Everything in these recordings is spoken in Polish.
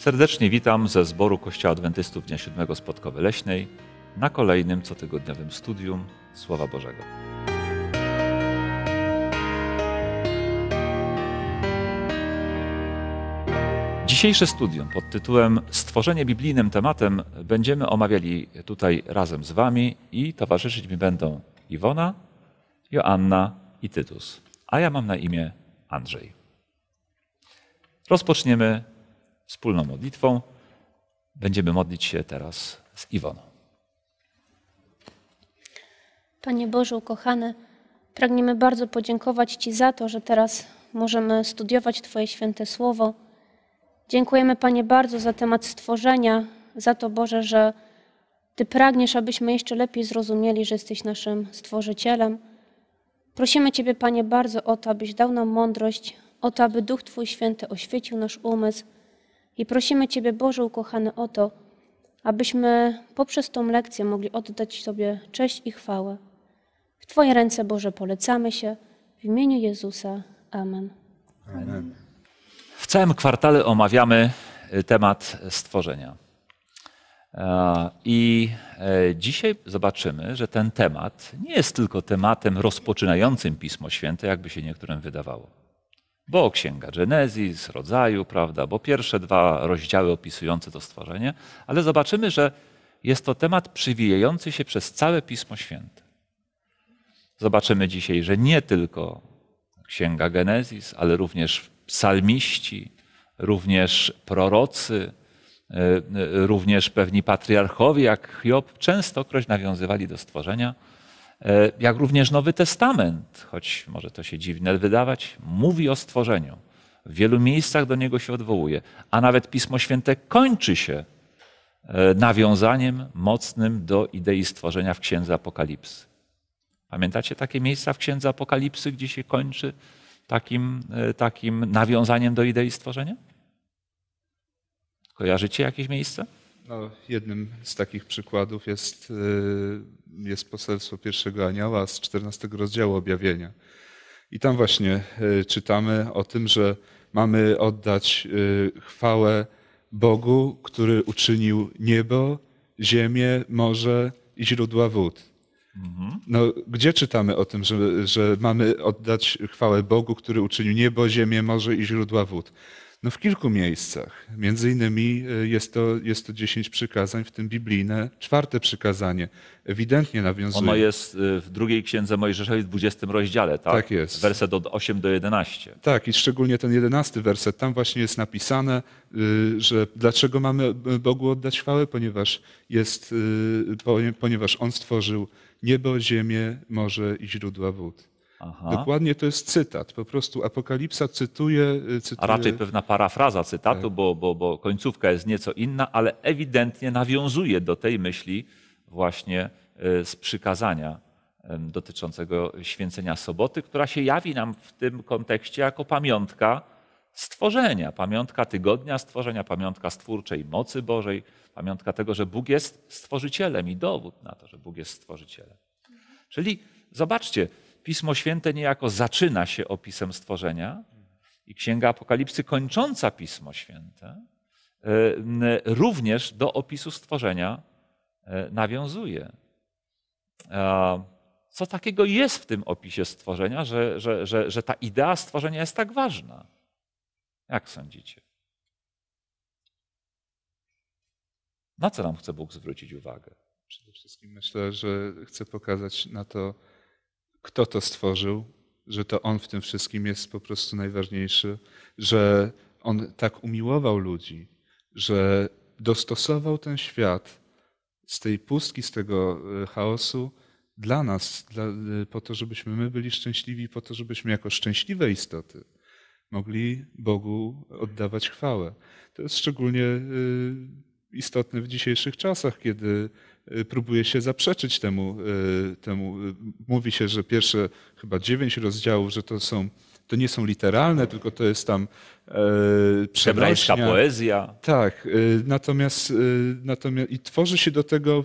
Serdecznie witam ze zboru Kościoła Adwentystów Dnia Siódmego z Leśnej na kolejnym cotygodniowym studium Słowa Bożego. Dzisiejsze studium pod tytułem Stworzenie biblijnym tematem będziemy omawiali tutaj razem z Wami i towarzyszyć mi będą Iwona, Joanna i Tytus. A ja mam na imię Andrzej. Rozpoczniemy wspólną modlitwą będziemy modlić się teraz z Iwoną. Panie Boże, ukochany, pragniemy bardzo podziękować Ci za to, że teraz możemy studiować Twoje święte słowo. Dziękujemy Panie bardzo za temat stworzenia, za to Boże, że Ty pragniesz, abyśmy jeszcze lepiej zrozumieli, że jesteś naszym stworzycielem. Prosimy Ciebie, Panie, bardzo o to, abyś dał nam mądrość, o to, aby Duch Twój święty oświecił nasz umysł i prosimy Ciebie, Boże ukochany, o to, abyśmy poprzez tą lekcję mogli oddać sobie cześć i chwałę. W Twoje ręce, Boże, polecamy się. W imieniu Jezusa. Amen. Amen. W całym kwartale omawiamy y, temat stworzenia. I e, dzisiaj zobaczymy, że ten temat nie jest tylko tematem rozpoczynającym Pismo Święte, jakby się niektórym wydawało bo Księga Genezis, rodzaju, prawda, bo pierwsze dwa rozdziały opisujące to stworzenie, ale zobaczymy, że jest to temat przywijający się przez całe Pismo Święte. Zobaczymy dzisiaj, że nie tylko Księga Genezis, ale również psalmiści, również prorocy, e, e, również pewni patriarchowie jak Hiob częstokroć nawiązywali do stworzenia E, jak również Nowy Testament, choć może to się dziwne wydawać, mówi o stworzeniu. W wielu miejscach do niego się odwołuje, a nawet Pismo Święte kończy się e, nawiązaniem mocnym do idei stworzenia w Księdze Apokalipsy. Pamiętacie takie miejsca w Księdze Apokalipsy, gdzie się kończy takim, e, takim nawiązaniem do idei stworzenia? Kojarzycie jakieś miejsce? No, jednym z takich przykładów jest, y, jest poselstwo pierwszego anioła z 14 rozdziału objawienia. I tam właśnie y, czytamy o tym, że mamy oddać y, chwałę Bogu, który uczynił niebo, ziemię, morze i źródła wód. Mhm. No, gdzie czytamy o tym, że, że mamy oddać chwałę Bogu, który uczynił niebo, ziemię, morze i źródła wód? No w kilku miejscach. Między innymi e, jest to, jest to 10 przykazań, w tym biblijne czwarte przykazanie. Ewidentnie nawiązuje. Ono jest e, w drugiej księdze Mojżeszowej w 20 rozdziale, tak? Tak jest. Werset od 8 do 11. Tak, i szczególnie ten 11 werset. Tam właśnie jest napisane, e, że dlaczego mamy Bogu oddać chwałę, ponieważ, jest, ponieważ On stworzył niebo, ziemię, morze i źródła wód. Aha. Dokładnie to jest cytat. Po prostu Apokalipsa cytuje, y, cytuje. A raczej pewna parafraza cytatu, tak. bo, bo, bo końcówka jest nieco inna, ale ewidentnie nawiązuje do tej myśli właśnie y, z przykazania dotyczącego święcenia soboty, która się jawi nam w tym kontekście jako pamiątka stworzenia, pamiątka tygodnia stworzenia, pamiątka stwórczej mocy Bożej, pamiątka tego, że Bóg jest stworzycielem i dowód na to, że Bóg jest stworzycielem. Czyli zobaczcie, Pismo Święte niejako zaczyna się opisem stworzenia i Księga Apokalipsy kończąca Pismo Święte e, również do opisu stworzenia e, nawiązuje. Co takiego jest w tym opisie stworzenia, że, że, że, że ta idea stworzenia jest tak ważna? Jak sądzicie? Na co nam chce Bóg zwrócić uwagę? Przede wszystkim myślę, że chce pokazać na to, kto to stworzył, że to On w tym wszystkim jest po prostu najważniejszy, że On tak umiłował ludzi, że dostosował ten świat z tej pustki, z tego e, chaosu dla nas, dla, e, po to, żebyśmy my byli szczęśliwi, po to, żebyśmy jako szczęśliwe istoty mogli Bogu oddawać chwałę. To jest szczególnie e, istotne w dzisiejszych czasach, kiedy Y, próbuje się zaprzeczyć temu, y, temu. Y, mówi się, że pierwsze chyba dziewięć rozdziałów, że to są to nie są literalne, tylko to jest tam e, przebrańska poezja. Tak, natomiast, natomiast i tworzy się do tego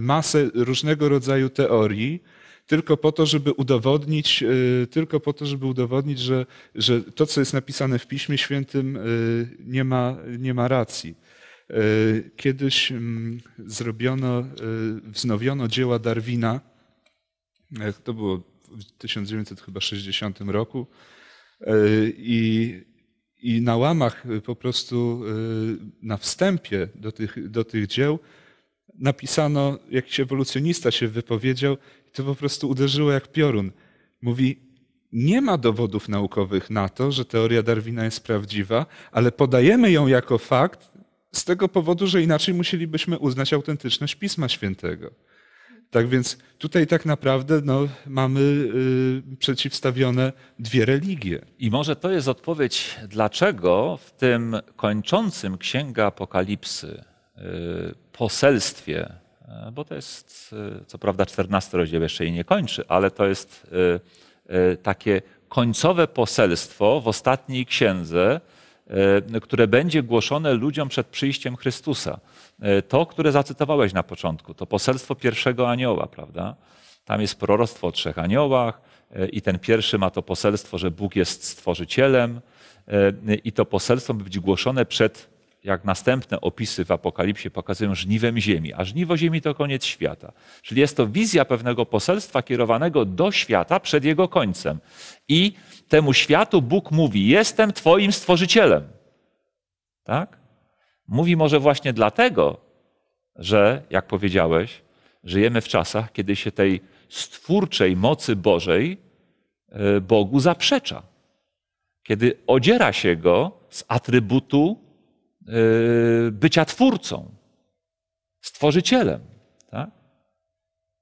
masę różnego rodzaju teorii, tylko po to, żeby udowodnić, tylko po to, żeby udowodnić, że, że to, co jest napisane w Piśmie Świętym, nie ma, nie ma racji. E, kiedyś mm, zrobiono, e, wznowiono dzieła Darwina, e, to było w 1960 roku, i, i na łamach po prostu na wstępie do tych, do tych dzieł napisano, jakiś ewolucjonista się wypowiedział, i to po prostu uderzyło jak piorun. Mówi, nie ma dowodów naukowych na to, że teoria Darwina jest prawdziwa, ale podajemy ją jako fakt, z tego powodu, że inaczej musielibyśmy uznać autentyczność Pisma Świętego. Tak więc tutaj tak naprawdę no, mamy yy, przeciwstawione dwie religie. I może to jest odpowiedź, dlaczego w tym kończącym Księga Apokalipsy y, poselstwie, y, bo to jest y, co prawda 14 rozdział jeszcze jej nie kończy, ale to jest takie końcowe poselstwo w ostatniej księdze, E, które będzie głoszone ludziom przed przyjściem Chrystusa. E, to, które zacytowałeś na początku, to poselstwo pierwszego anioła, prawda? Tam jest proroctwo o trzech aniołach e, i ten pierwszy ma to poselstwo, że Bóg jest stworzycielem i to poselstwo by być głoszone przed jak następne opisy w Apokalipsie pokazują żniwem ziemi, a żniwo ziemi to koniec świata. Czyli jest to wizja pewnego poselstwa kierowanego do świata przed jego końcem. I temu światu Bóg mówi: Jestem Twoim stworzycielem. Tak? Mówi może właśnie dlatego, że, jak powiedziałeś, żyjemy w czasach, kiedy się tej stwórczej mocy Bożej e, Bogu zaprzecza. Kiedy odziera się go z atrybutu e, bycia twórcą, stworzycielem. Tak?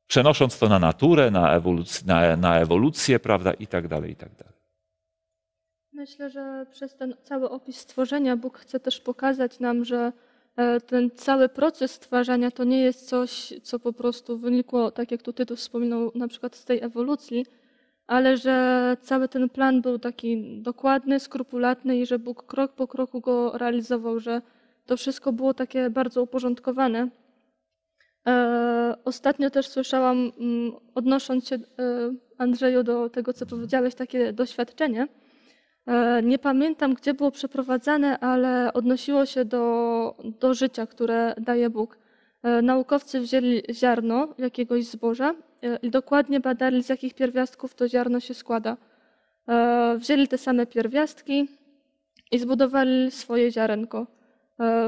Przenosząc to na naturę, na, na, na ewolucję, prawda, i tak dalej, i tak dalej. Myślę, że przez ten cały opis stworzenia Bóg chce też pokazać nam, że e, ten cały proces stwarzania to nie jest coś, co po prostu wynikło, tak jak tu tytuł wspominał, na przykład z tej ewolucji, ale że cały ten plan był taki dokładny, skrupulatny i że Bóg krok po kroku go realizował, że to wszystko było takie bardzo uporządkowane. E, ostatnio też słyszałam, mm, odnosząc się e, Andrzeju do tego, co powiedziałeś, takie doświadczenie E, nie pamiętam, gdzie było przeprowadzane, ale odnosiło się do, do życia, które daje Bóg. E, naukowcy wzięli ziarno jakiegoś zboża e, i dokładnie badali, z jakich pierwiastków to ziarno się składa. Wzięli te same pierwiastki i zbudowali swoje ziarenko.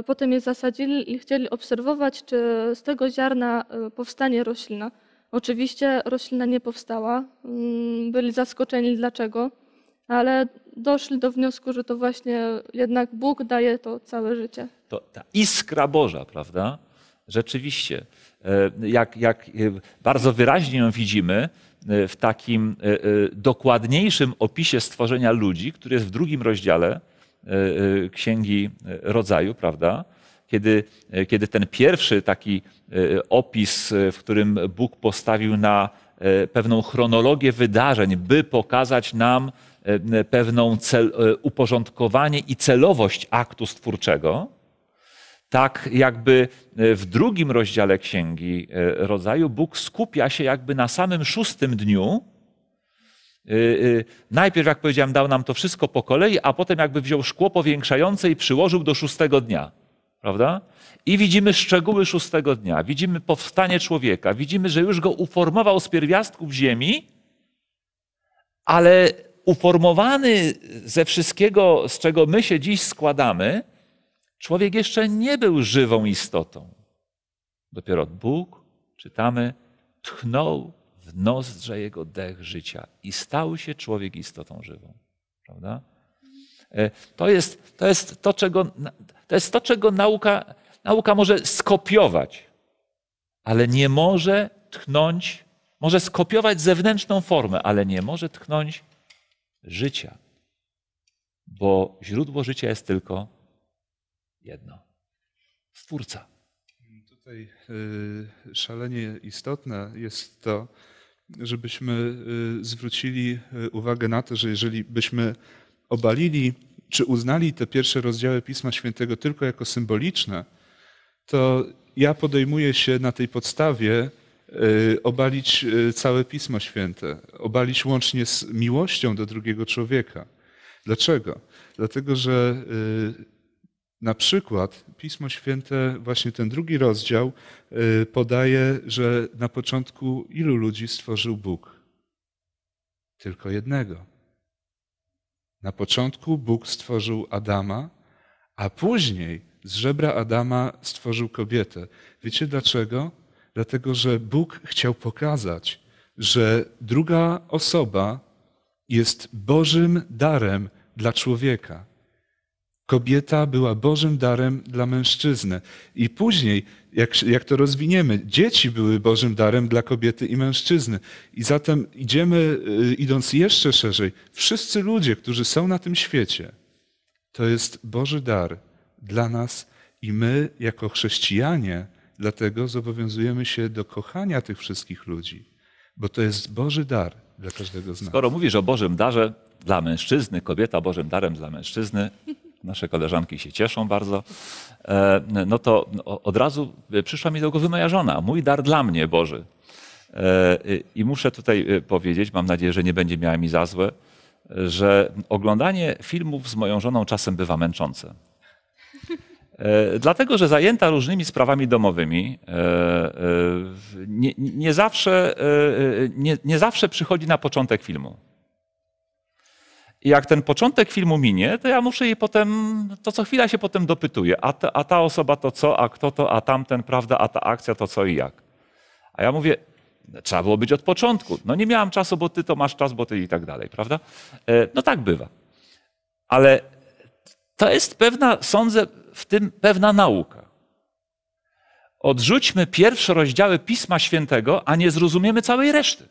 Potem je zasadzili i chcieli obserwować, czy z tego ziarna powstanie roślina. Oczywiście roślina nie powstała. Mm, byli zaskoczeni dlaczego ale doszli do wniosku, że to właśnie jednak Bóg daje to całe życie. To ta iskra Boża, prawda? Rzeczywiście, e, jak, jak e, bardzo wyraźnie ją widzimy e, w takim dokładniejszym opisie stworzenia ludzi, który jest w drugim rozdziale Księgi Rodzaju, prawda? Kiedy, kiedy ten pierwszy taki opis, w którym Bóg postawił na pewną chronologię wydarzeń, by pokazać nam, E, pewną cel, e, uporządkowanie i celowość aktu stwórczego, tak jakby e, w drugim rozdziale Księgi Rodzaju Bóg skupia się jakby na samym szóstym dniu. Najpierw, jak powiedziałem, dał nam to wszystko po kolei, a potem jakby wziął szkło powiększające i przyłożył do szóstego dnia. Prawda? I widzimy szczegóły szóstego dnia, widzimy powstanie człowieka, widzimy, że już go uformował z pierwiastków ziemi, ale uformowany ze wszystkiego, z czego my się dziś składamy, człowiek jeszcze nie był żywą istotą. Dopiero Bóg, czytamy, tchnął w nozdrze jego dech życia i stał się człowiek istotą żywą. Prawda? E, to jest to, jest to czego, to, jest to, czego nauka, nauka może skopiować, ale nie może tchnąć, może skopiować zewnętrzną formę, ale nie może tchnąć życia, bo źródło życia jest tylko jedno Stwórca. Tutaj y, szalenie istotne jest to, żebyśmy y, zwrócili y, uwagę na to, że jeżeli byśmy obalili czy uznali te pierwsze rozdziały Pisma Świętego tylko jako symboliczne, to ja podejmuję się na tej podstawie Y, obalić y, całe Pismo Święte, obalić łącznie z miłością do drugiego człowieka. Dlaczego? Dlatego, że y, na przykład Pismo Święte, właśnie ten drugi rozdział, podaje, że na początku ilu ludzi stworzył Bóg? Tylko jednego. Na początku Bóg stworzył Adama, a później z żebra Adama stworzył kobietę. Wiecie dlaczego? dlatego że Bóg chciał pokazać, że druga osoba jest Bożym darem dla człowieka. Kobieta była Bożym darem dla mężczyzny. I później, jak, jak to rozwiniemy, dzieci były Bożym darem dla kobiety i mężczyzny. I zatem idziemy, y, idąc jeszcze szerzej, wszyscy ludzie, którzy są na tym świecie, to jest Boży dar dla nas i my, jako chrześcijanie, Dlatego zobowiązujemy się do kochania tych wszystkich ludzi, bo to jest Boży dar dla każdego z nas. Skoro mówisz o Bożym darze dla mężczyzny, kobieta Bożym darem dla mężczyzny, nasze koleżanki się cieszą bardzo, e, no to od razu e, przyszła mi do głowy moja żona. Mój dar dla mnie, Boży. E, I muszę tutaj powiedzieć, mam nadzieję, że nie będzie miała mi za złe, że oglądanie filmów z moją żoną czasem bywa męczące. E, dlatego, że zajęta różnymi sprawami domowymi, e, e, nie, nie zawsze, nie, nie zawsze przychodzi na początek filmu. I jak ten początek filmu minie, to ja muszę jej potem, to co chwila się potem dopytuję, a, ta, a ta osoba to co, a kto to, a tamten, prawda, a ta akcja to co i jak. A ja mówię, trzeba było być od początku. No nie miałam czasu, bo ty to masz czas, bo ty i tak dalej, prawda? No tak bywa. Ale to jest pewna, sądzę, w tym pewna nauka. Odrzućmy pierwsze rozdziały Pisma Świętego, a nie zrozumiemy całej reszty.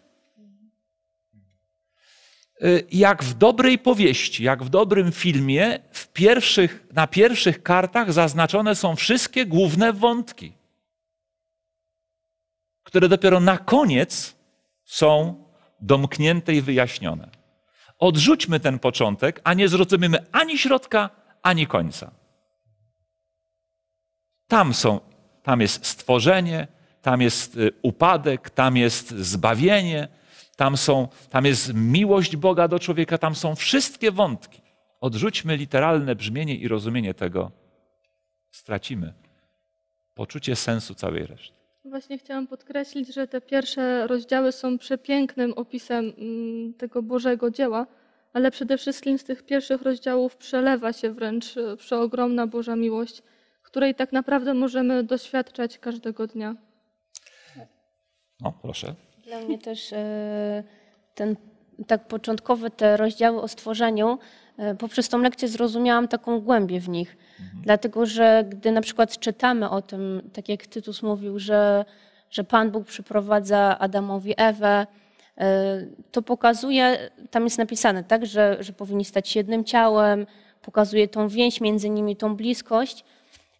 Y, jak w dobrej powieści, jak w dobrym filmie, w pierwszych, na pierwszych kartach zaznaczone są wszystkie główne wątki, które dopiero na koniec są domknięte i wyjaśnione. Odrzućmy ten początek, a nie zrozumiemy ani środka, ani końca. Tam, są, tam jest stworzenie, tam jest y, upadek, tam jest zbawienie, tam, są, tam jest miłość Boga do człowieka, tam są wszystkie wątki. Odrzućmy literalne brzmienie i rozumienie tego. Stracimy poczucie sensu całej reszty. Właśnie chciałam podkreślić, że te pierwsze rozdziały są przepięknym opisem mm, tego Bożego dzieła, ale przede wszystkim z tych pierwszych rozdziałów przelewa się wręcz y, przeogromna Boża miłość której tak naprawdę możemy doświadczać każdego dnia. No, proszę. Dla mnie też e, ten tak początkowe te rozdziały o stworzeniu, e, poprzez tą lekcję zrozumiałam taką głębię w nich. Mhm. Dlatego, że gdy na przykład czytamy o tym, tak jak Tytus mówił, że, że Pan Bóg przyprowadza Adamowi Ewę, e, to pokazuje, tam jest napisane, tak, że, że powinni stać jednym ciałem, pokazuje tą więź między nimi, tą bliskość,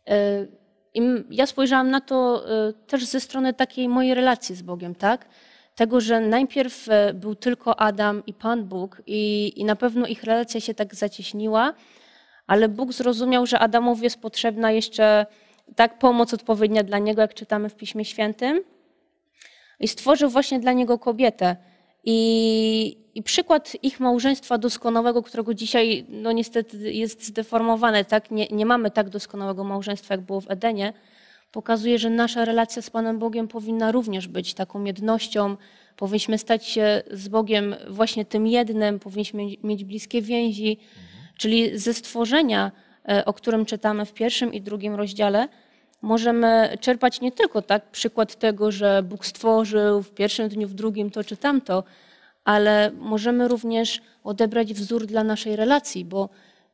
E, I ja spojrzałam na to e, też ze strony takiej mojej relacji z Bogiem, tak? Tego, że najpierw e, był tylko Adam i Pan Bóg, i, i na pewno ich relacja się tak zacieśniła, ale Bóg zrozumiał, że Adamowi jest potrzebna jeszcze tak pomoc odpowiednia dla niego, jak czytamy w Piśmie Świętym. I stworzył właśnie dla niego kobietę. I, i przykład ich małżeństwa doskonałego, którego dzisiaj no niestety jest zdeformowane, tak? Nie, nie mamy tak doskonałego małżeństwa, jak było w Edenie, pokazuje, że nasza relacja z Panem Bogiem powinna również być taką jednością. Powinniśmy stać się z Bogiem właśnie tym jednym, powinniśmy mieć bliskie więzi, mhm. czyli ze stworzenia, e, o którym czytamy w pierwszym i drugim rozdziale, możemy czerpać nie tylko tak przykład tego, że Bóg stworzył w pierwszym dniu, w drugim to czy tamto, ale możemy również odebrać wzór dla naszej relacji, bo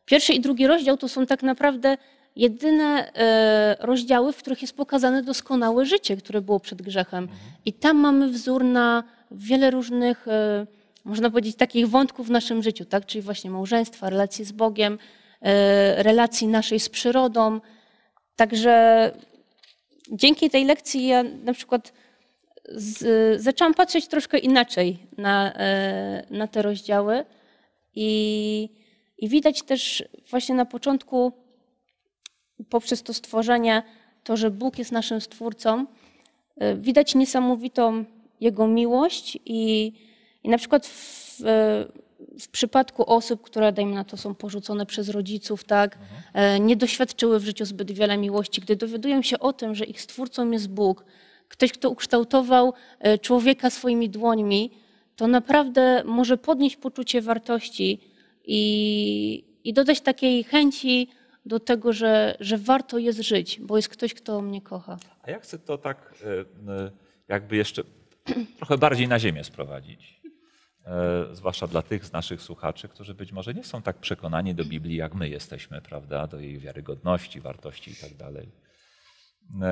pierwszy i drugi rozdział to są tak naprawdę jedyne e, rozdziały, w których jest pokazane doskonałe życie, które było przed grzechem. I tam mamy wzór na wiele różnych, e, można powiedzieć, takich wątków w naszym życiu, tak? czyli właśnie małżeństwa, relacji z Bogiem, e, relacji naszej z przyrodą. Także dzięki tej lekcji ja na przykład z, zaczęłam patrzeć troszkę inaczej na, e, na te rozdziały i, i widać też właśnie na początku poprzez to stworzenie, to, że Bóg jest naszym Stwórcą, e, widać niesamowitą Jego miłość i, i na przykład w, e, w przypadku osób, które, dajmy na to, są porzucone przez rodziców, tak, mhm. nie doświadczyły w życiu zbyt wiele miłości, gdy dowiadują się o tym, że ich Stwórcą jest Bóg, ktoś, kto ukształtował e, człowieka swoimi dłońmi, to naprawdę może podnieść poczucie wartości i, i dodać takiej chęci do tego, że, że warto jest żyć, bo jest ktoś, kto mnie kocha. A jak chcę to tak e, e, jakby jeszcze trochę bardziej na ziemię sprowadzić? zwłaszcza dla tych z naszych słuchaczy, którzy być może nie są tak przekonani do Biblii, jak my jesteśmy, prawda, do jej wiarygodności, wartości itd. Tak E,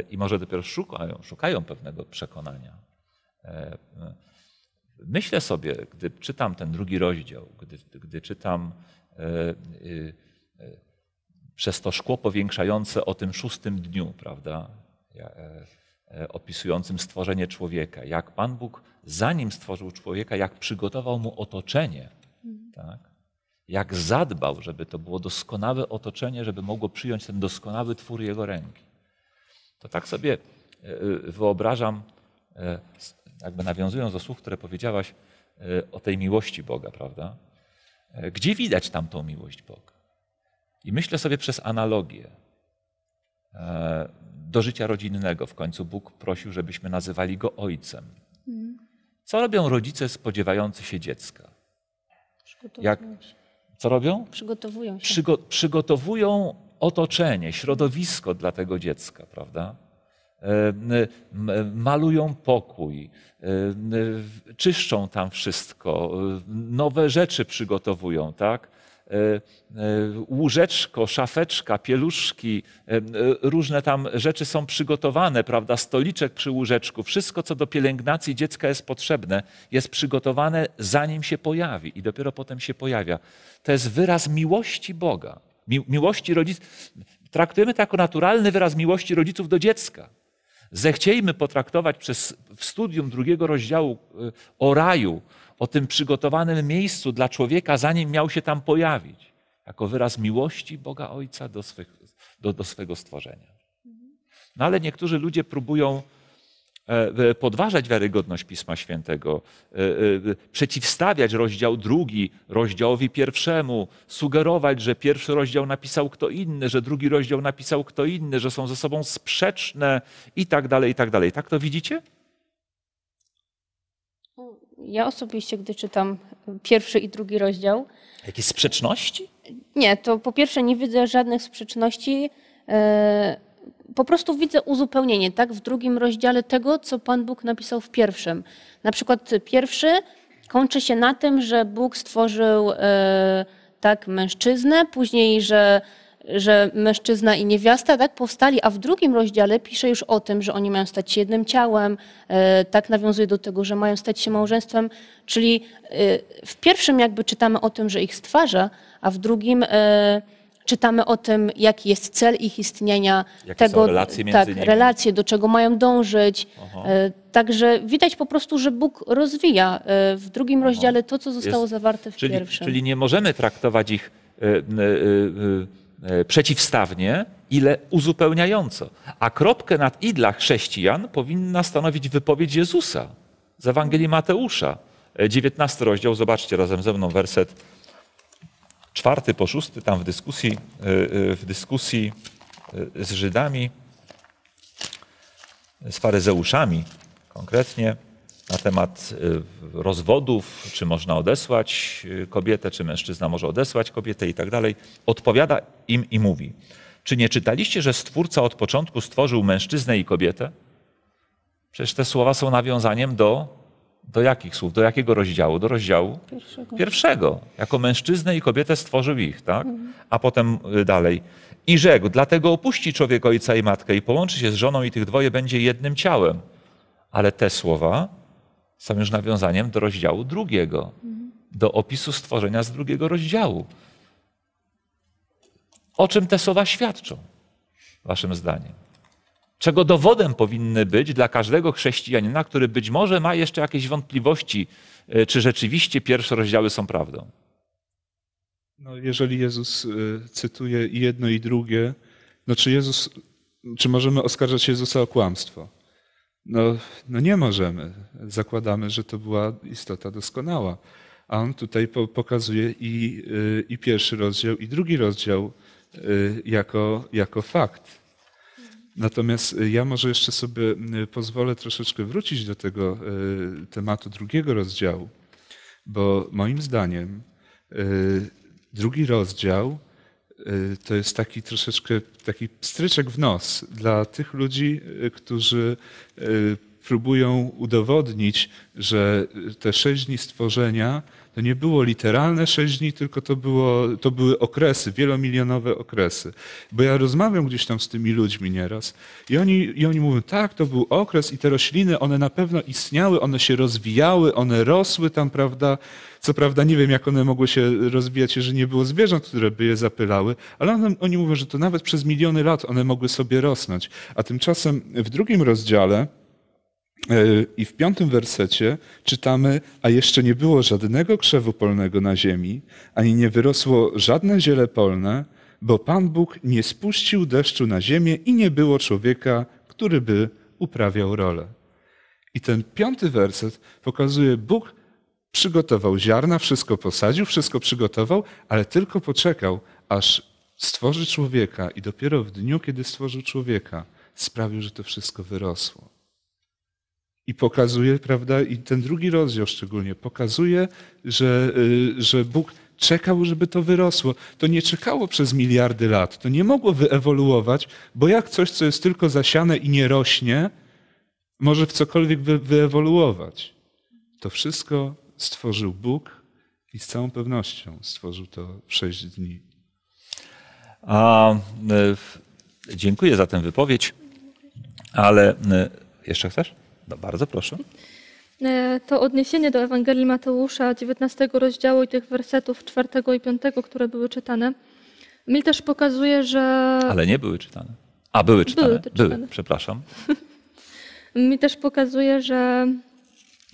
e, i może dopiero szukają, szukają pewnego przekonania. E, myślę sobie, gdy czytam ten drugi rozdział, gdy, gdy czytam przez to szkło powiększające o tym szóstym dniu, prawda? Opisującym stworzenie człowieka, jak Pan Bóg, zanim stworzył człowieka, jak przygotował mu otoczenie, mhm. tak? jak zadbał, żeby to było doskonałe otoczenie, żeby mogło przyjąć ten doskonały twór jego ręki. To tak sobie e, e, wyobrażam, e, jakby nawiązując do słów, które powiedziałaś o tej miłości Boga, prawda? Gdzie widać tam tą miłość Boga? I myślę sobie przez analogię do życia rodzinnego. W końcu Bóg prosił, żebyśmy nazywali go ojcem. Mm. Co robią rodzice spodziewający się dziecka? Jak, co robią? Przygotowują się. Przygo przygotowują otoczenie, środowisko dla tego dziecka, prawda? E, malują pokój, e, czyszczą tam wszystko, e, nowe rzeczy przygotowują, tak? Łóżeczko, szafeczka, pieluszki, różne tam rzeczy są przygotowane, prawda? Stoliczek przy łóżeczku, wszystko co do pielęgnacji dziecka jest potrzebne, jest przygotowane zanim się pojawi i dopiero potem się pojawia. To jest wyraz miłości Boga mi, miłości rodziców. Traktujemy to jako naturalny wyraz miłości rodziców do dziecka. Zechciejmy potraktować przez w studium drugiego rozdziału y, o raju, o tym przygotowanym miejscu dla człowieka, zanim miał się tam pojawić, jako wyraz miłości Boga Ojca do, swych, do, do swego stworzenia. Mhm. No ale niektórzy ludzie próbują E, podważać wiarygodność Pisma Świętego, e, e, przeciwstawiać rozdział drugi rozdziałowi pierwszemu, sugerować, że pierwszy rozdział napisał kto inny, że drugi rozdział napisał kto inny, że są ze sobą sprzeczne i tak dalej, i tak dalej. Tak to widzicie? Ja osobiście, gdy czytam pierwszy i drugi rozdział. Jakieś sprzeczności? Nie, to po pierwsze nie widzę żadnych sprzeczności po prostu widzę uzupełnienie tak, w drugim rozdziale tego, co Pan Bóg napisał w pierwszym. Na przykład pierwszy kończy się na tym, że Bóg stworzył e, tak mężczyznę, później, że, że mężczyzna i niewiasta tak powstali, a w drugim rozdziale pisze już o tym, że oni mają stać się jednym ciałem, e, tak nawiązuje do tego, że mają stać się małżeństwem, czyli e, w pierwszym jakby czytamy o tym, że ich stwarza, a w drugim Czytamy o tym, jaki jest cel ich istnienia, Jakie tego, relacje, tak, relacje, do czego mają dążyć. Aha. E, także widać po prostu, że Bóg rozwija e, w drugim Aha. rozdziale to, co zostało jest, zawarte w czyli, pierwszym. Czyli nie możemy traktować ich y, y, y, przeciwstawnie, ile uzupełniająco. A kropkę nad i dla chrześcijan powinna stanowić wypowiedź Jezusa z Ewangelii Mateusza. 19 e, rozdział, zobaczcie razem ze mną werset czwarty po szósty, tam w dyskusji, y, y, w dyskusji y, z Żydami, z faryzeuszami konkretnie, na temat rozwodów, czy można odesłać kobietę, czy mężczyzna może odesłać kobietę i tak dalej, odpowiada im i mówi: Czy nie czytaliście, że Stwórca od początku stworzył mężczyznę i kobietę? Przecież te słowa są nawiązaniem do do jakich słów, do jakiego rozdziału? Do rozdziału pierwszego. pierwszego. Jako mężczyznę i kobietę stworzył ich, tak? A potem y, dalej. I rzekł, dlatego opuści człowiek ojca i matkę i połączy się z żoną i tych dwoje będzie jednym ciałem. Ale te słowa są już nawiązaniem do rozdziału drugiego, do opisu stworzenia z drugiego rozdziału. O czym te słowa świadczą, waszym zdaniem? czego dowodem powinny być dla każdego chrześcijanina, który być może ma jeszcze jakieś wątpliwości, e, czy rzeczywiście pierwsze rozdziały są prawdą. No, jeżeli Jezus e, cytuje i jedno i drugie, no czy Jezus, czy możemy oskarżać Jezusa o kłamstwo? No, no nie możemy. Zakładamy, że to była istota doskonała. A on tutaj po, pokazuje i, e, i pierwszy rozdział, i drugi rozdział jako, jako fakt. Natomiast y, ja może jeszcze sobie y, pozwolę troszeczkę wrócić do tego y, tematu drugiego rozdziału, bo moim zdaniem drugi rozdział to jest taki troszeczkę taki stryczek w nos dla tych ludzi, którzy próbują udowodnić, że te sześć dni stworzenia to nie było literalne sześć dni, tylko to, było, to były okresy, wielomilionowe okresy. Bo ja rozmawiam gdzieś tam z tymi ludźmi nieraz i oni, i oni mówią, tak, to był okres i te rośliny, one na pewno istniały, one się rozwijały, one rosły tam, prawda? Co prawda nie wiem, jak one mogły się rozwijać, jeżeli nie było zwierząt, które by je zapylały, ale one, oni mówią, że to nawet przez miliony lat one mogły sobie rosnąć. A tymczasem w drugim rozdziale, E, I w piątym wersecie czytamy: A jeszcze nie było żadnego krzewu polnego na ziemi, ani nie wyrosło żadne ziele polne, bo Pan Bóg nie spuścił deszczu na ziemię i nie było człowieka, który by uprawiał rolę. I ten piąty werset pokazuje: Bóg przygotował ziarna, wszystko posadził, wszystko przygotował, ale tylko poczekał, aż stworzy człowieka, i dopiero w dniu, kiedy stworzył człowieka, sprawił, że to wszystko wyrosło. I pokazuje, prawda, i ten drugi rozdział szczególnie pokazuje, że, y, że Bóg czekał, żeby to wyrosło. To nie czekało przez miliardy lat, to nie mogło wyewoluować, bo jak coś, co jest tylko zasiane i nie rośnie, może w cokolwiek wy wyewoluować. To wszystko stworzył Bóg i z całą pewnością stworzył to w sześć dni. A, y, dziękuję za tę wypowiedź, ale y, jeszcze chcesz? No bardzo proszę. E, to odniesienie do Ewangelii Mateusza, 19 rozdziału i tych wersetów 4 i 5, które były czytane, mi też pokazuje, że. Ale nie były czytane. A były czytane. Były, czytane. były przepraszam. mi też pokazuje, że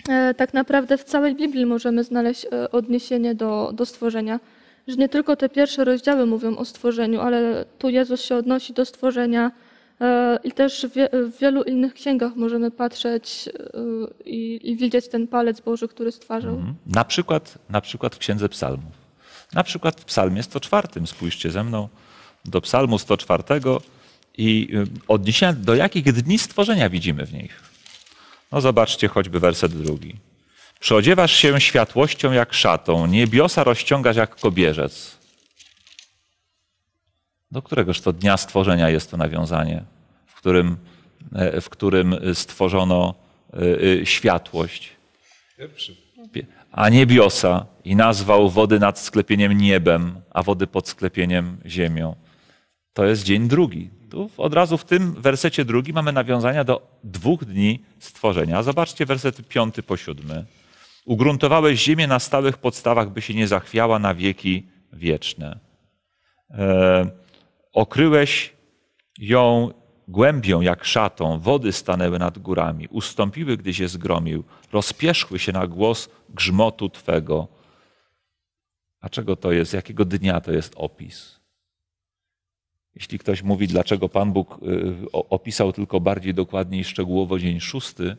e, tak naprawdę w całej Biblii możemy znaleźć e, odniesienie do, do stworzenia. Że nie tylko te pierwsze rozdziały mówią o stworzeniu, ale tu Jezus się odnosi do stworzenia E, I też w wielu innych księgach możemy patrzeć e, i, i widzieć ten palec Boży, który stwarzał. Mhm. Na przykład, na przykład w Księdze Psalmów. Na przykład w Psalmie 104. Spójrzcie ze mną do Psalmu 104 i e, odniesienia do jakich dni stworzenia widzimy w nich. No zobaczcie choćby werset drugi. Przeodziewasz się światłością jak szatą, niebiosa rozciągasz jak kobierzec. Do któregoż to dnia stworzenia jest to nawiązanie, w którym, e, w którym stworzono e, e, światłość, a niebiosa i nazwał wody nad sklepieniem niebem, a wody pod sklepieniem ziemią. To jest dzień drugi. Tu od razu w tym wersecie drugi mamy nawiązania do dwóch dni stworzenia. Zobaczcie wersety piąty po siódmy. Ugruntowałeś ziemię na stałych podstawach, by się nie zachwiała na wieki wieczne okryłeś ją głębią jak szatą, wody stanęły nad górami, ustąpiły, gdy się zgromił, rozpierzchły się na głos grzmotu Twego. A czego to jest? Jakiego dnia to jest opis? Jeśli ktoś mówi, dlaczego Pan Bóg y, opisał tylko bardziej dokładnie i szczegółowo dzień szósty,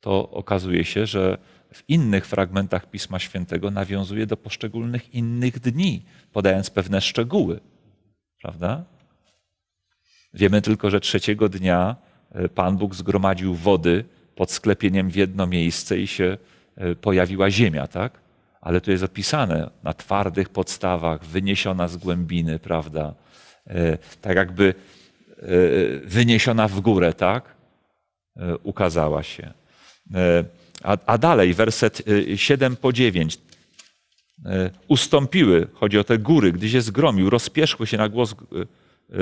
to okazuje się, że w innych fragmentach Pisma Świętego nawiązuje do poszczególnych innych dni, podając pewne szczegóły. Prawda? Wiemy tylko, że trzeciego dnia e, Pan Bóg zgromadził wody pod sklepieniem w jedno miejsce i się e, pojawiła ziemia, tak? Ale tu jest opisane na twardych podstawach, wyniesiona z głębiny, prawda? E, tak jakby wyniesiona w górę, tak? Ukazała się. A, dalej, werset 7 po 9. E, ustąpiły, chodzi o te góry, gdy się zgromił, rozpierzchły się na głos, e,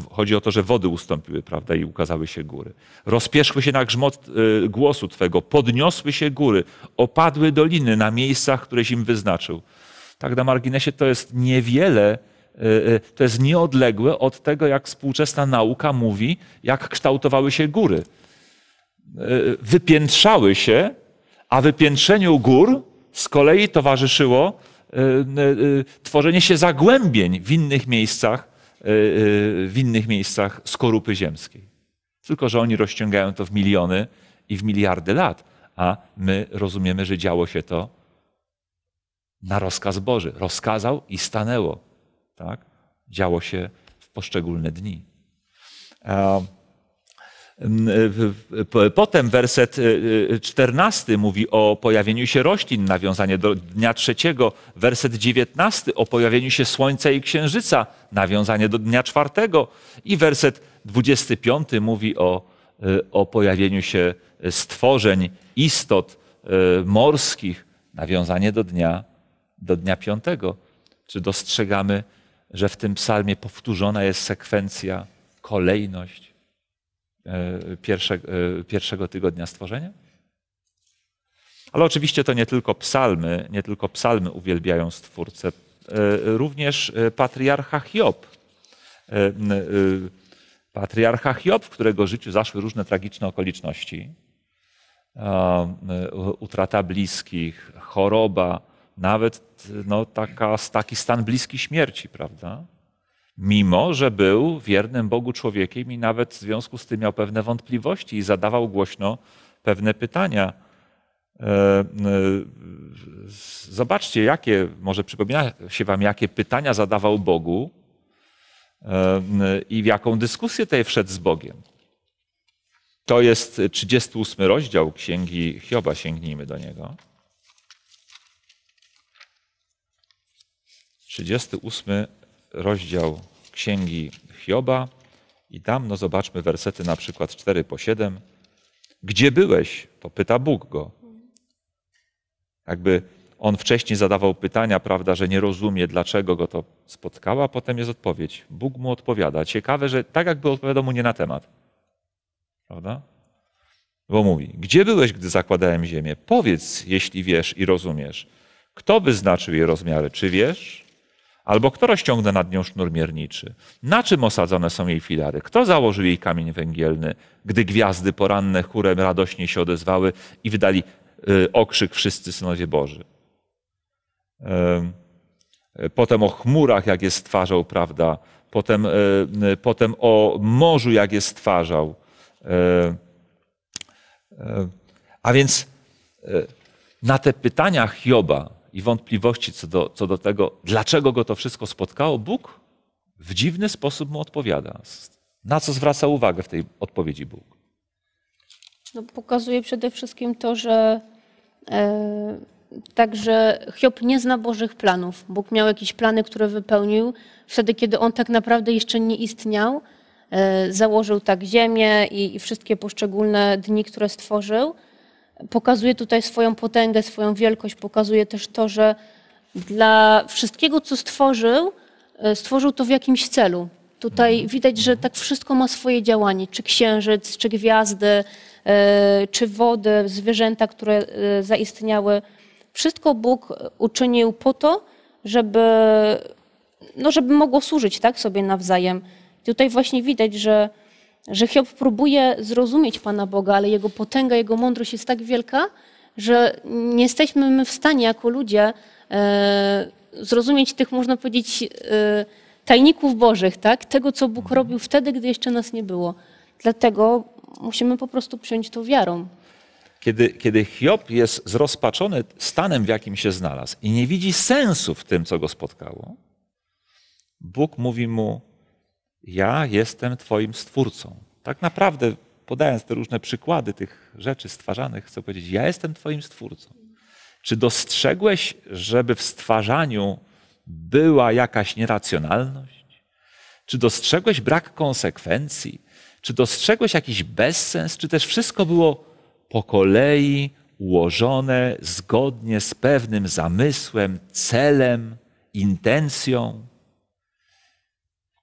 e, chodzi o to, że wody ustąpiły, prawda, i ukazały się góry. Rozpierzchły się na grzmot głosu Twego, podniosły się góry, opadły doliny na miejscach, któreś im wyznaczył. Tak na marginesie to jest niewiele, to jest nieodległe od tego, jak współczesna nauka mówi, jak kształtowały się góry. Wypiętrzały się, a wypiętrzeniu gór z kolei towarzyszyło y, y, y, tworzenie się zagłębień w innych miejscach, w innych miejscach skorupy ziemskiej. Tylko, że oni rozciągają to w miliony i w miliardy lat, a my rozumiemy, że działo się to na rozkaz Boży. Rozkazał i stanęło. Tak? Działo się w poszczególne dni. E, potem werset 14 e, e, mówi o pojawieniu się roślin, nawiązanie do dnia trzeciego. Werset 19 o pojawieniu się słońca i księżyca, nawiązanie do dnia czwartego. I werset 25 mówi o, o pojawieniu się stworzeń, istot morskich, nawiązanie do dnia, do dnia piątego. Czy dostrzegamy, że w tym psalmie powtórzona jest sekwencja, kolejność? E, pierwszego, e, pierwszego tygodnia stworzenia. Ale oczywiście to nie tylko psalmy, nie tylko psalmy uwielbiają Stwórcę. E, również patriarcha Hiob. Patriarcha Hiob, w którego życiu zaszły różne tragiczne okoliczności. Utrata bliskich, choroba, nawet no, taka, taki stan bliski śmierci, prawda? mimo że był wiernym Bogu człowiekiem i nawet w związku z tym miał pewne wątpliwości i zadawał głośno pewne pytania. E, e, zobaczcie, jakie, może przypomina się Wam, jakie pytania zadawał Bogu e, i w jaką dyskusję tutaj wszedł z Bogiem. To jest 38 rozdział Księgi Hioba, sięgnijmy do niego. 38 rozdział księgi Hioba i tam no zobaczmy wersety na przykład 4 po 7. Gdzie byłeś? To pyta Bóg go. Jakby on wcześniej zadawał pytania, prawda, że nie rozumie, dlaczego go to spotkało, a potem jest odpowiedź. Bóg mu odpowiada. Ciekawe, że tak jakby odpowiadał mu nie na temat. Prawda? Bo mówi, gdzie byłeś, gdy zakładałem ziemię? Powiedz, jeśli wiesz i rozumiesz. Kto wyznaczył jej rozmiary? Czy wiesz? albo kto rozciągnął nad nią sznur mierniczy? Na czym osadzone są jej filary? Kto założył jej kamień węgielny? Gdy gwiazdy poranne chórem radośnie się odezwały i wydali y, okrzyk wszyscy synowie Boży. Potem o chmurach, jak je stwarzał, prawda? Potem, e, potem o morzu, jak je stwarzał. E, e, a więc na te pytania Hioba, i wątpliwości co do, co do tego, dlaczego go to wszystko spotkało, Bóg w dziwny sposób mu odpowiada. Na co zwraca uwagę w tej odpowiedzi Bóg? No, pokazuje przede wszystkim to, że e, także Hiob nie zna Bożych planów. Bóg miał jakieś plany, które wypełnił wtedy, kiedy on tak naprawdę jeszcze nie istniał. E, założył tak ziemię i, i wszystkie poszczególne dni, które stworzył pokazuje tutaj swoją potęgę, swoją wielkość, pokazuje też to, że dla wszystkiego, co stworzył, e, stworzył to w jakimś celu. Tutaj widać, że tak wszystko ma swoje działanie, czy księżyc, czy gwiazdy, e, czy wody, zwierzęta, które e, zaistniały. Wszystko Bóg uczynił po to, żeby, no żeby mogło służyć tak sobie nawzajem. Tutaj właśnie widać, że że Hiob próbuje zrozumieć Pana Boga, ale jego potęga, jego mądrość jest tak wielka, że nie jesteśmy my w stanie jako ludzie e, zrozumieć tych, można powiedzieć, e, tajników Bożych, tak? tego, co Bóg mhm. robił wtedy, gdy jeszcze nas nie było. Dlatego musimy po prostu przyjąć to wiarą. Kiedy, kiedy Hiob jest zrozpaczony stanem, w jakim się znalazł i nie widzi sensu w tym, co go spotkało, Bóg mówi mu: ja jestem Twoim stwórcą. Tak naprawdę, podając te różne przykłady tych rzeczy stwarzanych, chcę powiedzieć, ja jestem Twoim stwórcą. Czy dostrzegłeś, żeby w stwarzaniu była jakaś nieracjonalność? Czy dostrzegłeś brak konsekwencji? Czy dostrzegłeś jakiś bezsens? Czy też wszystko było po kolei ułożone zgodnie z pewnym zamysłem, celem, intencją?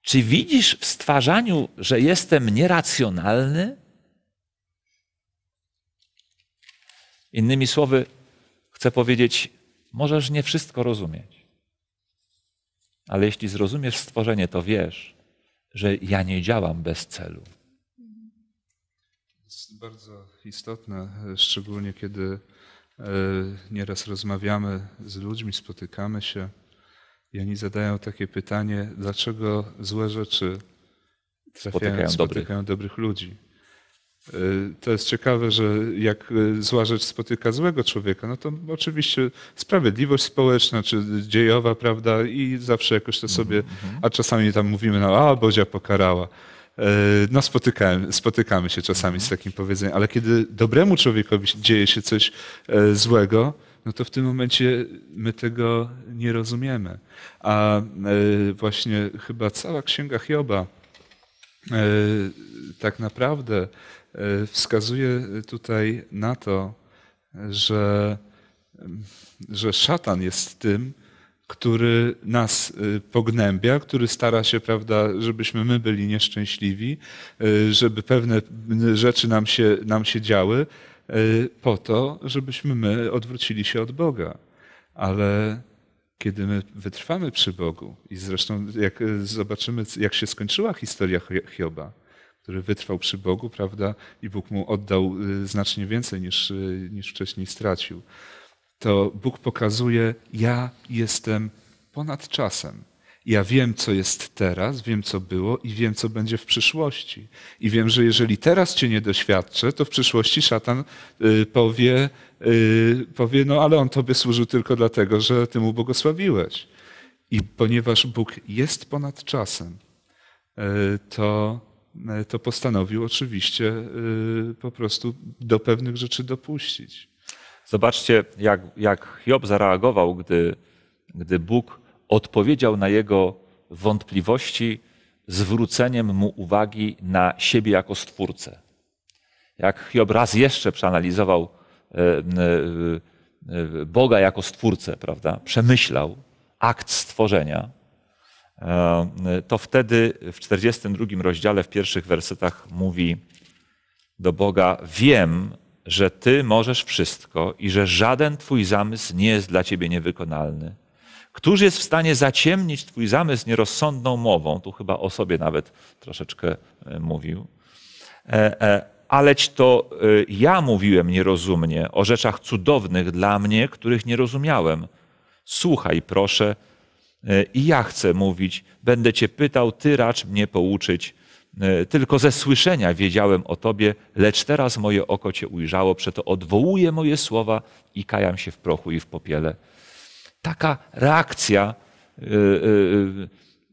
Czy widzisz w stwarzaniu, że jestem nieracjonalny? Innymi słowy, chcę powiedzieć, możesz nie wszystko rozumieć. Ale jeśli zrozumiesz stworzenie, to wiesz, że ja nie działam bez celu. Jest bardzo istotne, szczególnie kiedy e, nieraz rozmawiamy z ludźmi, spotykamy się i oni zadają takie pytanie, dlaczego złe rzeczy trafiają, spotykają, spotykają dobrych. dobrych ludzi. Y, to jest ciekawe, że jak y, zła rzecz spotyka złego człowieka, no to oczywiście sprawiedliwość społeczna czy dziejowa, prawda, i zawsze jakoś to sobie, mhm, mhm. a czasami tam mówimy, no a Bozia pokarała. Y, no spotykałem, spotykamy się czasami z mhm. takim powiedzeniem, ale kiedy dobremu człowiekowi dzieje się coś złego, no to w tym momencie my tego nie rozumiemy. A e, właśnie chyba cała księga Hioba e, tak naprawdę e, wskazuje tutaj na to, że, że szatan jest tym, który nas pognębia, który stara się, prawda, żebyśmy my byli nieszczęśliwi, żeby pewne rzeczy nam się, nam się działy, E, po to, żebyśmy my odwrócili się od Boga. Ale kiedy my wytrwamy przy Bogu, i zresztą jak e, zobaczymy, jak się skończyła historia Hioba, który wytrwał przy Bogu, prawda, i Bóg mu oddał e, znacznie więcej niż, niż wcześniej stracił, to Bóg pokazuje: Ja jestem ponad czasem. Ja wiem, co jest teraz, wiem, co było i wiem, co będzie w przyszłości. I wiem, że jeżeli teraz cię nie doświadczę, to w przyszłości szatan y, powie, y, powie no ale on tobie służył tylko dlatego, że ty mu błogosławiłeś. I ponieważ Bóg jest ponad czasem, y, to, to postanowił oczywiście po prostu do pewnych rzeczy dopuścić. Zobaczcie, jak, jak Hiob zareagował, gdy, gdy Bóg odpowiedział na jego wątpliwości zwróceniem mu uwagi na siebie jako stwórcę. Jak Hiob raz jeszcze przeanalizował e, e, e, Boga jako stwórcę, prawda? przemyślał akt stworzenia, to wtedy w 42 rozdziale, w pierwszych wersetach mówi do Boga: Wiem, że Ty możesz wszystko i że żaden Twój zamysł nie jest dla Ciebie niewykonalny. Któż jest w stanie zaciemnić Twój zamysł nierozsądną mową? Tu chyba o sobie nawet troszeczkę e, mówił. E, e, Aleć to ja mówiłem nierozumnie o rzeczach cudownych dla mnie, których nie rozumiałem. Słuchaj, proszę, i ja chcę mówić, będę Cię pytał, Ty racz mnie pouczyć. Tylko ze słyszenia wiedziałem o Tobie, lecz teraz moje oko Cię ujrzało, przeto odwołuję moje słowa i kajam się w prochu i w popiele taka reakcja y, y, y,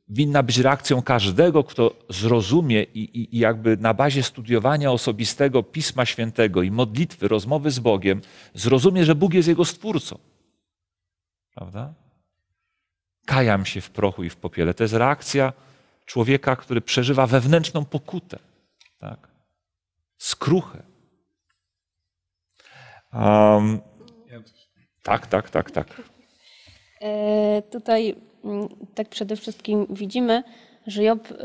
winna być reakcją każdego, kto zrozumie i, i, i, jakby na bazie studiowania osobistego Pisma Świętego i modlitwy, rozmowy z Bogiem, zrozumie, że Bóg jest jego stwórcą. Prawda? Kajam się w prochu i w popiele. To jest reakcja człowieka, który przeżywa wewnętrzną pokutę, tak? skruchę. Um, tak, tak, tak, tak. E, tutaj mm, tak przede wszystkim widzimy, że Job e,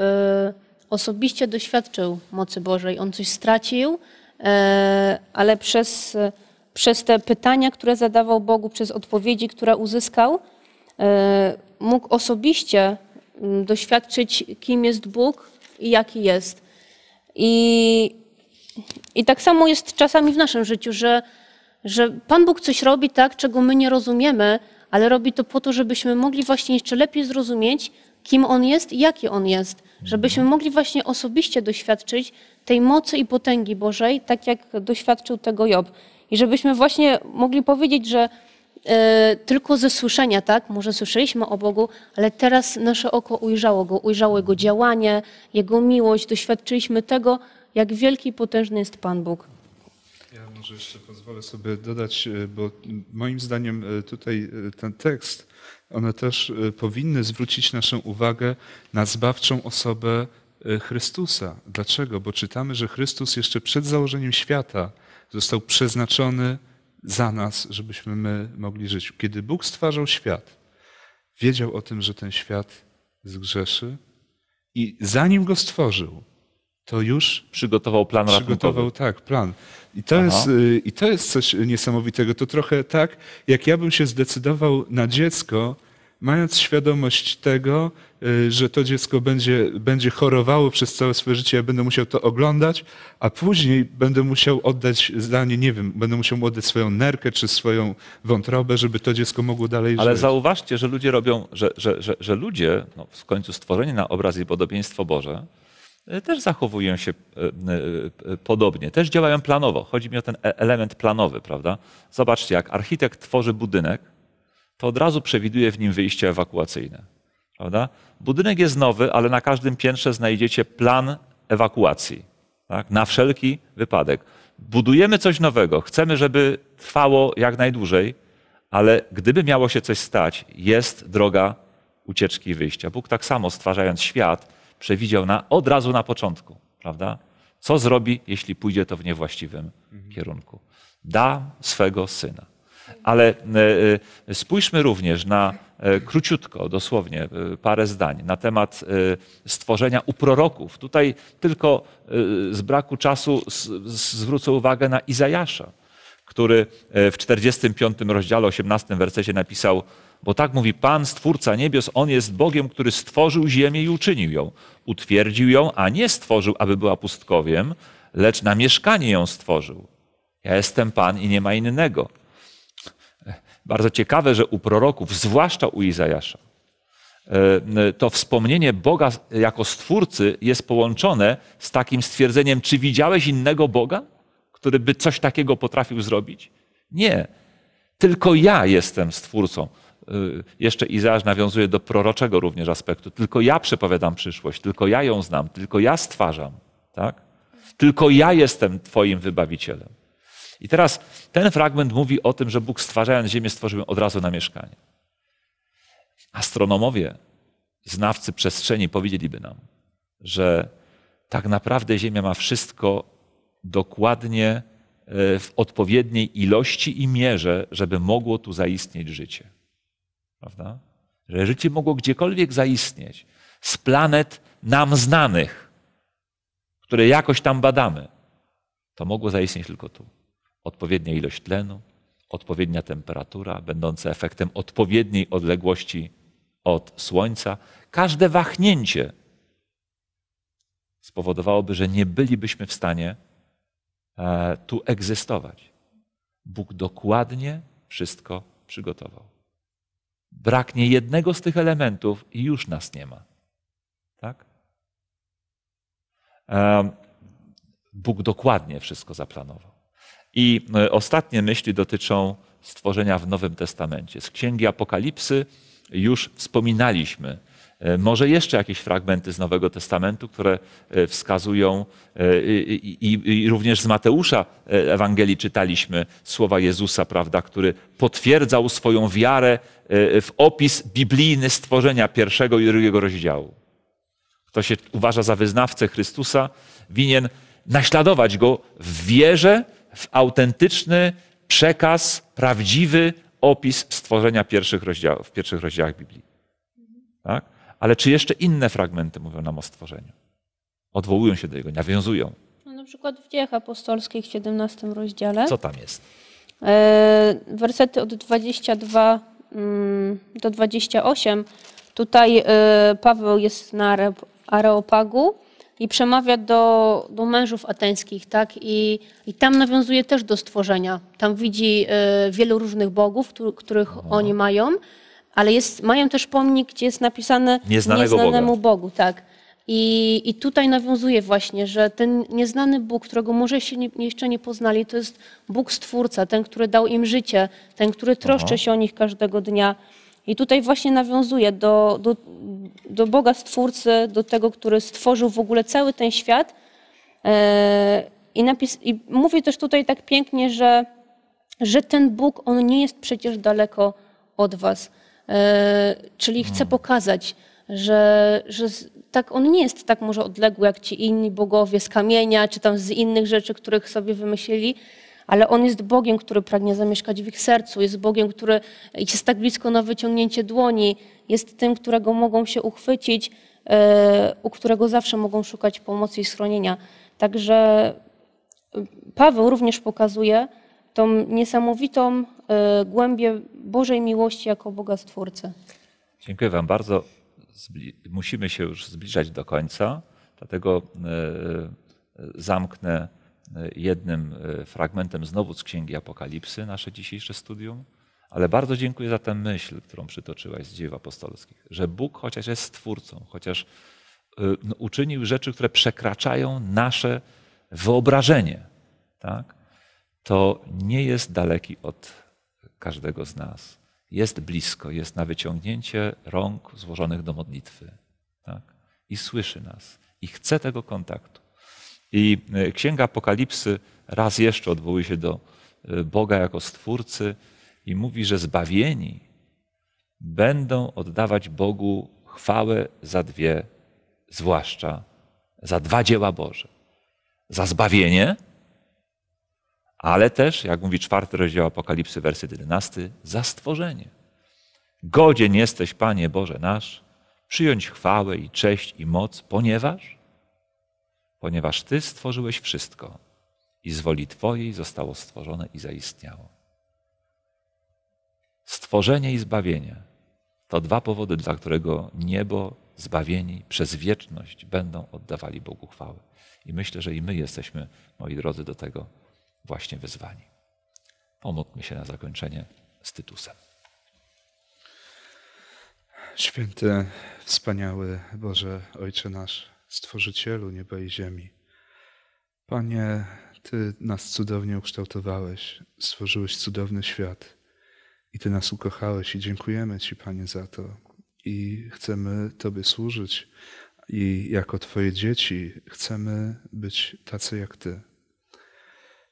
osobiście doświadczył mocy Bożej. On coś stracił, e, ale przez, przez te pytania, które zadawał Bogu, przez odpowiedzi, które uzyskał, mógł osobiście mm, doświadczyć, kim jest Bóg i jaki jest. I, i tak samo jest czasami w naszym życiu, że, że Pan Bóg coś robi tak, czego my nie rozumiemy, ale robi to po to, żebyśmy mogli właśnie jeszcze lepiej zrozumieć, kim on jest i jaki on jest, żebyśmy mhm. mogli właśnie osobiście doświadczyć tej mocy i potęgi Bożej, tak jak doświadczył tego Job. I żebyśmy właśnie mogli powiedzieć, że e, tylko ze słyszenia, tak, może słyszeliśmy o Bogu, ale teraz nasze oko ujrzało go, ujrzało jego mhm. działanie, jego miłość, doświadczyliśmy tego, jak wielki i potężny jest Pan Bóg może jeszcze pozwolę sobie dodać, e, bo moim zdaniem e, tutaj e, ten tekst, one też powinny zwrócić naszą uwagę na zbawczą osobę Chrystusa. Dlaczego? Bo czytamy, że Chrystus jeszcze przed założeniem świata został przeznaczony za nas, żebyśmy my mogli żyć. Kiedy Bóg stwarzał świat, wiedział o tym, że ten świat zgrzeszy i zanim go stworzył, to już przygotował plan przygotował, ratunkowy. tak, plan. I to, jest, y, I to jest coś niesamowitego. To trochę tak, jak ja bym się zdecydował na dziecko, mając świadomość tego, y, że to dziecko będzie, będzie chorowało przez całe swoje życie, ja będę musiał to oglądać, a później będę musiał oddać zdanie, nie wiem, będę musiał mu oddać swoją nerkę czy swoją wątrobę, żeby to dziecko mogło dalej Ale żyć. Ale zauważcie, że ludzie robią, że, że, że, że ludzie, no w końcu stworzeni na obraz i podobieństwo Boże, E, też zachowują się e, e, podobnie, też działają planowo. Chodzi mi o ten element planowy, prawda? Zobaczcie, jak architekt tworzy budynek, to od razu przewiduje w nim wyjście ewakuacyjne. Prawda? Budynek jest nowy, ale na każdym piętrze znajdziecie plan ewakuacji. Tak? Na wszelki wypadek. Budujemy coś nowego, chcemy, żeby trwało jak najdłużej, ale gdyby miało się coś stać, jest droga ucieczki i wyjścia. Bóg tak samo stwarzając świat, przewidział na, od razu na początku, prawda? Co zrobi, jeśli pójdzie to w niewłaściwym mhm. kierunku? Da swego syna. Ale e, e, spójrzmy również na e, króciutko, dosłownie parę zdań na temat stworzenia u proroków. Tutaj tylko z braku czasu zwrócę uwagę na Izajasza, który w 45 rozdziale 18 wersecie napisał: bo tak mówi Pan, Stwórca niebios, On jest Bogiem, który stworzył ziemię i uczynił ją. Utwierdził ją, a nie stworzył, aby była pustkowiem, lecz na mieszkanie ją stworzył. Ja jestem Pan i nie ma innego. Bardzo ciekawe, że u proroków, zwłaszcza u Izajasza, e, to wspomnienie Boga jako stwórcy jest połączone z takim stwierdzeniem: Czy widziałeś innego Boga, który by coś takiego potrafił zrobić? Nie. Tylko ja jestem stwórcą. Y, jeszcze Izaż nawiązuje do proroczego również aspektu. Tylko ja przepowiadam przyszłość, tylko ja ją znam, tylko ja stwarzam. Tak? Tylko ja jestem Twoim wybawicielem. I teraz ten fragment mówi o tym, że Bóg stwarzając Ziemię stworzył od razu na mieszkanie. Astronomowie, znawcy przestrzeni powiedzieliby nam, że tak naprawdę Ziemia ma wszystko dokładnie y, w odpowiedniej ilości i mierze, żeby mogło tu zaistnieć życie. Prawda? Że życie mogło gdziekolwiek zaistnieć z planet nam znanych, które jakoś tam badamy, to mogło zaistnieć tylko tu. Odpowiednia ilość tlenu, odpowiednia temperatura, będąca efektem odpowiedniej odległości od Słońca. Każde wahnięcie spowodowałoby, że nie bylibyśmy w stanie e, tu egzystować. Bóg dokładnie wszystko przygotował. Braknie jednego z tych elementów i już nas nie ma. Tak? Bóg dokładnie wszystko zaplanował. I e, ostatnie myśli dotyczą stworzenia w Nowym Testamencie. Z Księgi Apokalipsy już wspominaliśmy E, może jeszcze jakieś fragmenty z Nowego Testamentu, które e, wskazują, e, i, i, i również z Mateusza Ewangelii czytaliśmy słowa Jezusa, prawda, który potwierdzał swoją wiarę w opis biblijny stworzenia pierwszego i drugiego rozdziału. Kto się uważa za wyznawcę Chrystusa, winien naśladować go w wierze, w autentyczny przekaz, prawdziwy opis stworzenia pierwszych rozdziałów, w pierwszych rozdziałach Biblii. Tak? ale czy jeszcze inne fragmenty mówią nam o stworzeniu? Odwołują się do jego, nawiązują. No, na przykład w Dziejach Apostolskich w 17 rozdziale. Co tam jest? E, wersety od 22 mm, do 28. Tutaj e, Paweł jest na Areopagu i przemawia do, do mężów ateńskich, tak? I, I tam nawiązuje też do stworzenia. Tam widzi e, wielu różnych bogów, których oni mają ale jest, mają też pomnik, gdzie jest napisane nieznanemu Boga. Bogu, tak. I, I tutaj nawiązuje właśnie, że ten nieznany Bóg, którego może się nie, jeszcze nie poznali, to jest Bóg Stwórca, ten, który dał im życie, ten, który troszczy Aha. się o nich każdego dnia. I tutaj właśnie nawiązuje do, do, do Boga Stwórcy, do tego, który stworzył w ogóle cały ten świat. E, I, napis, I mówi też tutaj tak pięknie, że, że ten Bóg, on nie jest przecież daleko od was. E, czyli chce mm. pokazać, że, że tak on nie jest tak może odległy jak ci inni bogowie z kamienia czy tam z innych rzeczy, których sobie wymyślili, ale on jest Bogiem, który pragnie zamieszkać w ich sercu, jest Bogiem, który jest tak blisko na wyciągnięcie dłoni, jest tym, którego mogą się uchwycić, e, u którego zawsze mogą szukać pomocy i schronienia. Także e, Paweł również pokazuje, tą niesamowitą e, głębię Bożej miłości jako Boga Stwórcy. Dziękuję Wam bardzo. Musimy się już zbliżać do końca, dlatego e, e, zamknę jednym fragmentem znowu z Księgi Apokalipsy nasze dzisiejsze studium. Ale bardzo dziękuję za tę myśl, którą przytoczyłaś z dziejów apostolskich, że Bóg chociaż jest stwórcą, chociaż no, uczynił rzeczy, które przekraczają nasze wyobrażenie. Tak? to nie jest daleki od każdego z nas. Jest blisko, jest na wyciągnięcie rąk złożonych do modlitwy. Tak? I słyszy nas, i chce tego kontaktu. I e, Księga Apokalipsy raz jeszcze odwołuje się do e, Boga jako Stwórcy i mówi, że zbawieni będą oddawać Bogu chwałę za dwie, zwłaszcza za dwa dzieła Boże. Za zbawienie – ale też, jak mówi czwarty rozdział Apokalipsy, werset 11, za stworzenie. Godzien jesteś, Panie Boże nasz, przyjąć chwałę i cześć i moc, ponieważ? Ponieważ Ty stworzyłeś wszystko i z woli Twojej zostało stworzone i zaistniało. Stworzenie i zbawienie to dwa powody, dla którego niebo zbawieni przez wieczność będą oddawali Bogu chwałę. I myślę, że i my jesteśmy, moi drodzy, do tego właśnie wyzwani. Pomódlmy się na zakończenie z Tytusem. Święty, wspaniały Boże Ojcze nasz, Stworzycielu nieba i ziemi. Panie, Ty nas cudownie ukształtowałeś, stworzyłeś cudowny świat i Ty nas ukochałeś i dziękujemy Ci, Panie, za to. I chcemy Tobie służyć i jako Twoje dzieci chcemy być tacy jak Ty.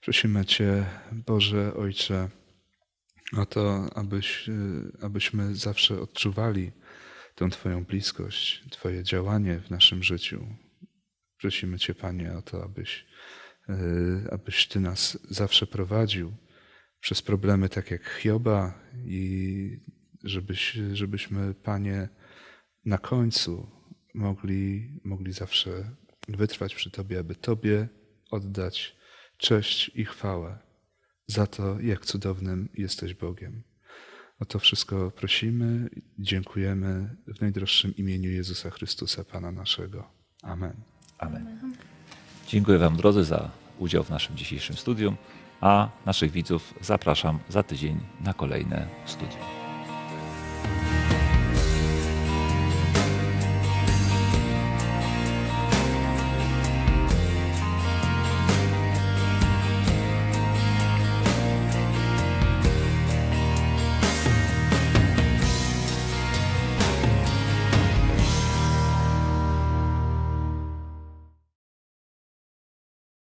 Prosimy Cię, Boże Ojcze, o to, abyś, e, abyśmy zawsze odczuwali tę Twoją bliskość, Twoje działanie w naszym życiu. Prosimy Cię, Panie, o to, abyś, e, abyś Ty nas zawsze prowadził przez problemy, tak jak Hioba, i żebyś, żebyśmy, Panie, na końcu mogli, mogli zawsze wytrwać przy Tobie, aby Tobie oddać cześć i chwałę za to, jak cudownym jesteś Bogiem. O to wszystko prosimy, dziękujemy w najdroższym imieniu Jezusa Chrystusa, Pana naszego. Amen. Amen. Dziękuję Wam, drodzy, za udział w naszym dzisiejszym studium, a naszych widzów zapraszam za tydzień na kolejne studium.